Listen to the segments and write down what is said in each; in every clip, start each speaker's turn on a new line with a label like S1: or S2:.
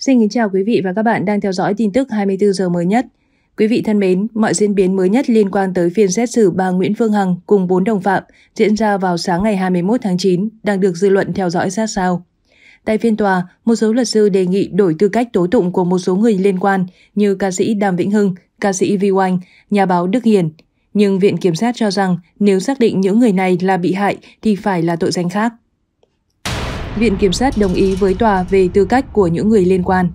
S1: Xin kính chào quý vị và các bạn đang theo dõi tin tức 24 giờ mới nhất. Quý vị thân mến, mọi diễn biến mới nhất liên quan tới phiên xét xử bà Nguyễn Phương Hằng cùng 4 đồng phạm diễn ra vào sáng ngày 21 tháng 9 đang được dư luận theo dõi sát sao. Tại phiên tòa, một số luật sư đề nghị đổi tư cách tố tụng của một số người liên quan như ca sĩ Đàm Vĩnh Hưng, ca sĩ Vi Oanh, nhà báo Đức Hiền. Nhưng Viện Kiểm sát cho rằng nếu xác định những người này là bị hại thì phải là tội danh khác. Viện Kiểm sát đồng ý với tòa về tư cách của những người liên quan.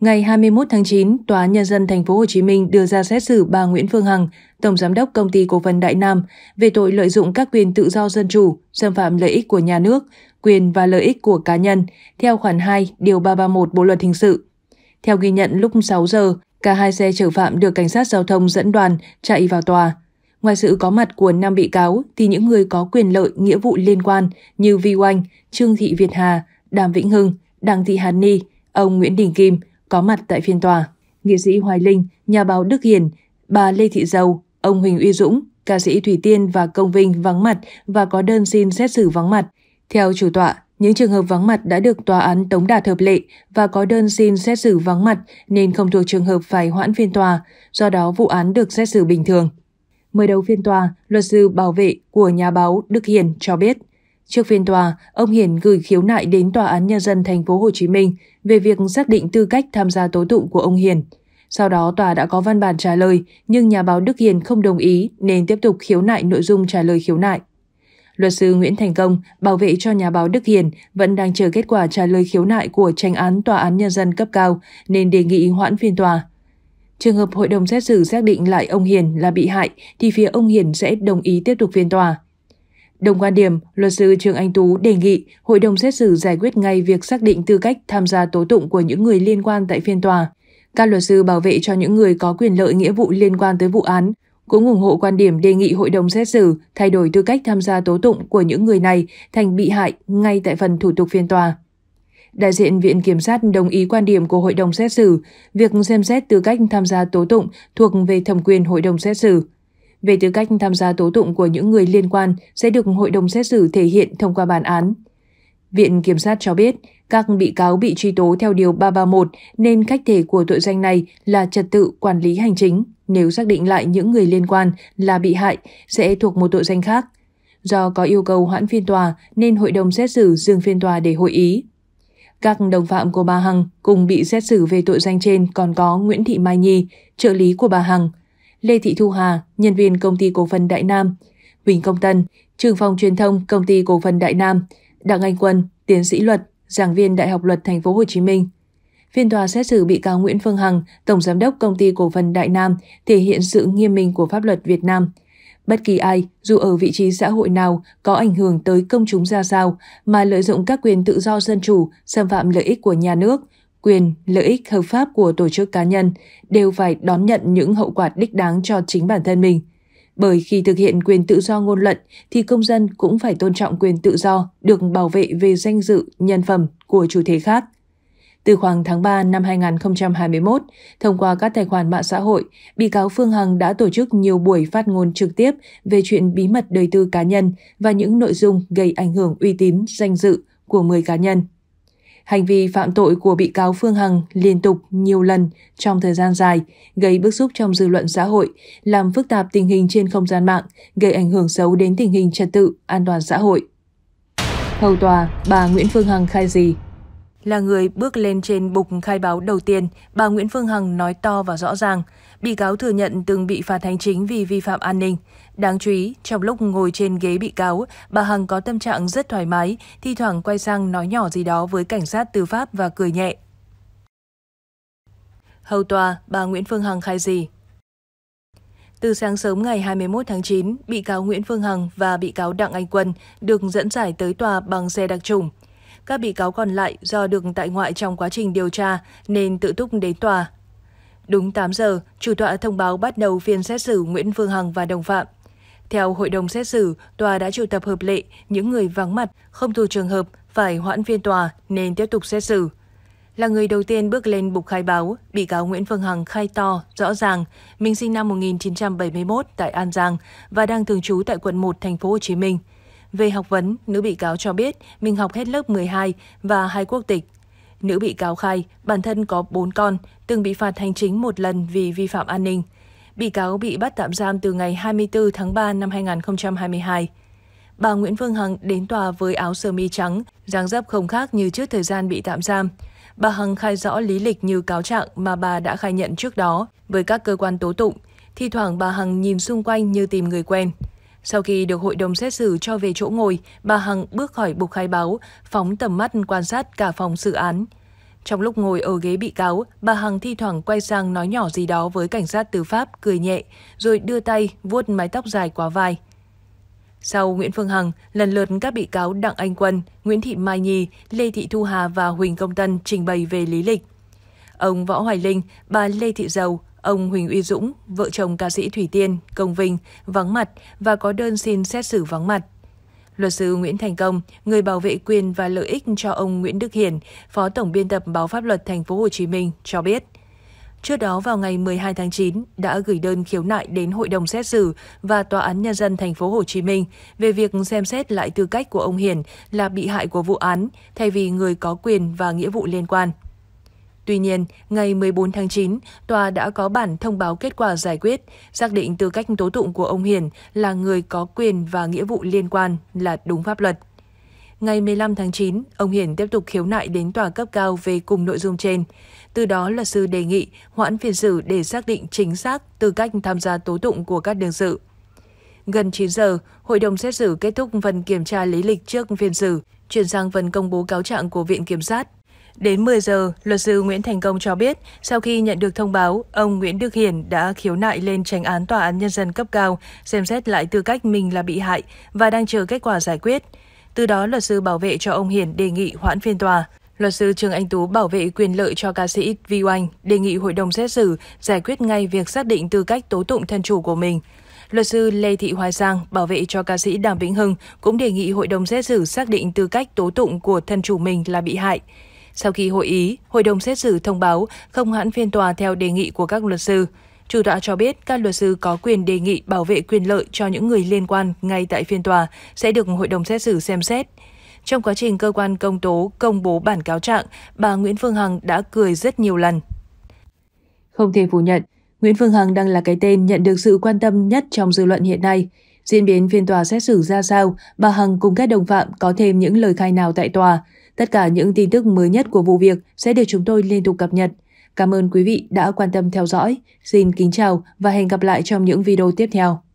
S1: Ngày 21 tháng 9, Tòa Nhân dân Thành phố Hồ Chí Minh đưa ra xét xử bà Nguyễn Phương Hằng, Tổng Giám đốc Công ty Cổ phần Đại Nam, về tội lợi dụng các quyền tự do dân chủ, xâm phạm lợi ích của nhà nước, quyền và lợi ích của cá nhân, theo khoản 2, điều 331 Bộ Luật Hình sự. Theo ghi nhận lúc 6 giờ, cả hai xe chở phạm được cảnh sát giao thông dẫn đoàn chạy vào tòa. Ngoài sự có mặt của năm bị cáo thì những người có quyền lợi, nghĩa vụ liên quan như Vi Oanh, Trương Thị Việt Hà, Đàm Vĩnh Hưng, Đặng Thị Hàn Ni, ông Nguyễn Đình Kim có mặt tại phiên tòa. Nghệ sĩ Hoài Linh, nhà báo Đức Hiền, bà Lê Thị Dầu, ông Huỳnh Uy Dũng, ca sĩ Thủy Tiên và Công Vinh vắng mặt và có đơn xin xét xử vắng mặt. Theo chủ tọa, những trường hợp vắng mặt đã được tòa án tống đạt hợp lệ và có đơn xin xét xử vắng mặt nên không thuộc trường hợp phải hoãn phiên tòa, do đó vụ án được xét xử bình thường. Mở đầu phiên tòa, luật sư bảo vệ của nhà báo Đức Hiền cho biết, trước phiên tòa, ông Hiền gửi khiếu nại đến tòa án nhân dân thành phố Hồ Chí Minh về việc xác định tư cách tham gia tố tụng của ông Hiền. Sau đó tòa đã có văn bản trả lời, nhưng nhà báo Đức Hiền không đồng ý nên tiếp tục khiếu nại nội dung trả lời khiếu nại. Luật sư Nguyễn Thành Công, bảo vệ cho nhà báo Đức Hiền, vẫn đang chờ kết quả trả lời khiếu nại của tranh án Tòa án Nhân dân cấp cao nên đề nghị hoãn phiên tòa. Trường hợp hội đồng xét xử xác định lại ông Hiền là bị hại thì phía ông Hiền sẽ đồng ý tiếp tục phiên tòa. Đồng quan điểm, luật sư Trương Anh Tú đề nghị hội đồng xét xử giải quyết ngay việc xác định tư cách tham gia tố tụng của những người liên quan tại phiên tòa. Các luật sư bảo vệ cho những người có quyền lợi nghĩa vụ liên quan tới vụ án cũng ủng hộ quan điểm đề nghị hội đồng xét xử thay đổi tư cách tham gia tố tụng của những người này thành bị hại ngay tại phần thủ tục phiên tòa đại diện Viện Kiểm sát đồng ý quan điểm của hội đồng xét xử, việc xem xét tư cách tham gia tố tụng thuộc về thẩm quyền hội đồng xét xử. Về tư cách tham gia tố tụng của những người liên quan sẽ được hội đồng xét xử thể hiện thông qua bản án. Viện Kiểm sát cho biết, các bị cáo bị truy tố theo Điều 331 nên khách thể của tội danh này là trật tự quản lý hành chính. Nếu xác định lại những người liên quan là bị hại, sẽ thuộc một tội danh khác. Do có yêu cầu hoãn phiên tòa nên hội đồng xét xử dừng phiên tòa để hội ý. Các đồng phạm của bà Hằng cùng bị xét xử về tội danh trên còn có Nguyễn Thị Mai Nhi, trợ lý của bà Hằng, Lê Thị Thu Hà, nhân viên công ty cổ phần Đại Nam, Huỳnh Công Tân, trưởng phòng truyền thông công ty cổ phần Đại Nam, Đặng Anh Quân, tiến sĩ luật, giảng viên Đại học Luật Thành phố Hồ Chí Minh. Phiên tòa xét xử bị cáo Nguyễn Phương Hằng, tổng giám đốc công ty cổ phần Đại Nam, thể hiện sự nghiêm minh của pháp luật Việt Nam – Bất kỳ ai, dù ở vị trí xã hội nào, có ảnh hưởng tới công chúng ra sao, mà lợi dụng các quyền tự do dân chủ, xâm phạm lợi ích của nhà nước, quyền, lợi ích hợp pháp của tổ chức cá nhân, đều phải đón nhận những hậu quả đích đáng cho chính bản thân mình. Bởi khi thực hiện quyền tự do ngôn luận, thì công dân cũng phải tôn trọng quyền tự do được bảo vệ về danh dự, nhân phẩm của chủ thể khác – từ khoảng tháng 3 năm 2021, thông qua các tài khoản mạng xã hội, bị cáo Phương Hằng đã tổ chức nhiều buổi phát ngôn trực tiếp về chuyện bí mật đời tư cá nhân và những nội dung gây ảnh hưởng uy tín, danh dự của 10 cá nhân. Hành vi phạm tội của bị cáo Phương Hằng liên tục nhiều lần trong thời gian dài gây bức xúc trong dư luận xã hội, làm phức tạp tình hình trên không gian mạng, gây ảnh hưởng xấu đến tình hình trật tự, an toàn xã hội. Hầu tòa, bà Nguyễn Phương Hằng khai gì? là người bước lên trên bục khai báo đầu tiên, bà Nguyễn Phương Hằng nói to và rõ ràng, bị cáo thừa nhận từng bị phạt hành chính vì vi phạm an ninh. Đáng chú ý, trong lúc ngồi trên ghế bị cáo, bà Hằng có tâm trạng rất thoải mái, thi thoảng quay sang nói nhỏ gì đó với cảnh sát tư pháp và cười nhẹ. Hầu tòa, bà Nguyễn Phương Hằng khai gì? Từ sáng sớm ngày 21 tháng 9, bị cáo Nguyễn Phương Hằng và bị cáo Đặng Anh Quân được dẫn giải tới tòa bằng xe đặc trùng. Các bị cáo còn lại do được tại ngoại trong quá trình điều tra nên tự túc đến tòa. Đúng 8 giờ, chủ tọa thông báo bắt đầu phiên xét xử Nguyễn Phương Hằng và đồng phạm. Theo hội đồng xét xử, tòa đã triệu tập hợp lệ những người vắng mặt, không thuộc trường hợp phải hoãn phiên tòa nên tiếp tục xét xử. Là người đầu tiên bước lên bục khai báo, bị cáo Nguyễn Phương Hằng khai to, rõ ràng mình sinh năm 1971 tại An Giang và đang thường trú tại quận 1 thành phố Hồ Chí Minh. Về học vấn, nữ bị cáo cho biết mình học hết lớp 12 và hai quốc tịch. Nữ bị cáo khai bản thân có 4 con, từng bị phạt hành chính một lần vì vi phạm an ninh. Bị cáo bị bắt tạm giam từ ngày 24 tháng 3 năm 2022. Bà Nguyễn Phương Hằng đến tòa với áo sơ mi trắng, dáng dấp không khác như trước thời gian bị tạm giam. Bà Hằng khai rõ lý lịch như cáo trạng mà bà đã khai nhận trước đó với các cơ quan tố tụng. Thì thoảng bà Hằng nhìn xung quanh như tìm người quen. Sau khi được hội đồng xét xử cho về chỗ ngồi, bà Hằng bước khỏi bục khai báo, phóng tầm mắt quan sát cả phòng xử án. Trong lúc ngồi ở ghế bị cáo, bà Hằng thi thoảng quay sang nói nhỏ gì đó với cảnh sát tư pháp, cười nhẹ, rồi đưa tay vuốt mái tóc dài quá vai. Sau Nguyễn Phương Hằng, lần lượt các bị cáo Đặng Anh Quân, Nguyễn Thị Mai Nhi, Lê Thị Thu Hà và Huỳnh Công Tân trình bày về lý lịch. Ông Võ Hoài Linh, bà Lê Thị Dầu, Ông Huỳnh Uy Dũng, vợ chồng ca sĩ Thủy Tiên, Công Vinh, vắng mặt và có đơn xin xét xử vắng mặt. Luật sư Nguyễn Thành Công, người bảo vệ quyền và lợi ích cho ông Nguyễn Đức Hiền, Phó Tổng biên tập báo pháp luật Thành phố Hồ Chí Minh cho biết, Trước đó vào ngày 12 tháng 9 đã gửi đơn khiếu nại đến Hội đồng xét xử và Tòa án nhân dân thành phố Hồ Chí Minh về việc xem xét lại tư cách của ông Hiền là bị hại của vụ án thay vì người có quyền và nghĩa vụ liên quan. Tuy nhiên, ngày 14 tháng 9, tòa đã có bản thông báo kết quả giải quyết, xác định tư cách tố tụng của ông Hiền là người có quyền và nghĩa vụ liên quan là đúng pháp luật. Ngày 15 tháng 9, ông Hiền tiếp tục khiếu nại đến tòa cấp cao về cùng nội dung trên. Từ đó, luật sư đề nghị hoãn phiên xử để xác định chính xác tư cách tham gia tố tụng của các đương sự. Gần 9 giờ, hội đồng xét xử kết thúc phần kiểm tra lý lịch trước phiên xử, chuyển sang phần công bố cáo trạng của Viện Kiểm sát. Đến 10 giờ, luật sư Nguyễn Thành Công cho biết, sau khi nhận được thông báo, ông Nguyễn Đức Hiển đã khiếu nại lên tranh án Tòa án Nhân dân cấp cao, xem xét lại tư cách mình là bị hại và đang chờ kết quả giải quyết. Từ đó, luật sư bảo vệ cho ông Hiển đề nghị hoãn phiên tòa. Luật sư Trương Anh Tú bảo vệ quyền lợi cho ca sĩ Vi Oanh đề nghị hội đồng xét xử giải quyết ngay việc xác định tư cách tố tụng thân chủ của mình. Luật sư Lê Thị Hoài Giang bảo vệ cho ca sĩ Đàm Vĩnh Hưng cũng đề nghị hội đồng xét xử xác định tư cách tố tụng của thân chủ mình là bị hại. Sau khi hội ý, hội đồng xét xử thông báo không hoãn phiên tòa theo đề nghị của các luật sư. Chủ tọa cho biết các luật sư có quyền đề nghị bảo vệ quyền lợi cho những người liên quan ngay tại phiên tòa sẽ được hội đồng xét xử xem xét. Trong quá trình cơ quan công tố công bố bản cáo trạng, bà Nguyễn Phương Hằng đã cười rất nhiều lần. Không thể phủ nhận, Nguyễn Phương Hằng đang là cái tên nhận được sự quan tâm nhất trong dư luận hiện nay. Diễn biến phiên tòa xét xử ra sao, bà Hằng cùng các đồng phạm có thêm những lời khai nào tại tòa? Tất cả những tin tức mới nhất của vụ việc sẽ được chúng tôi liên tục cập nhật. Cảm ơn quý vị đã quan tâm theo dõi. Xin kính chào và hẹn gặp lại trong những video tiếp theo.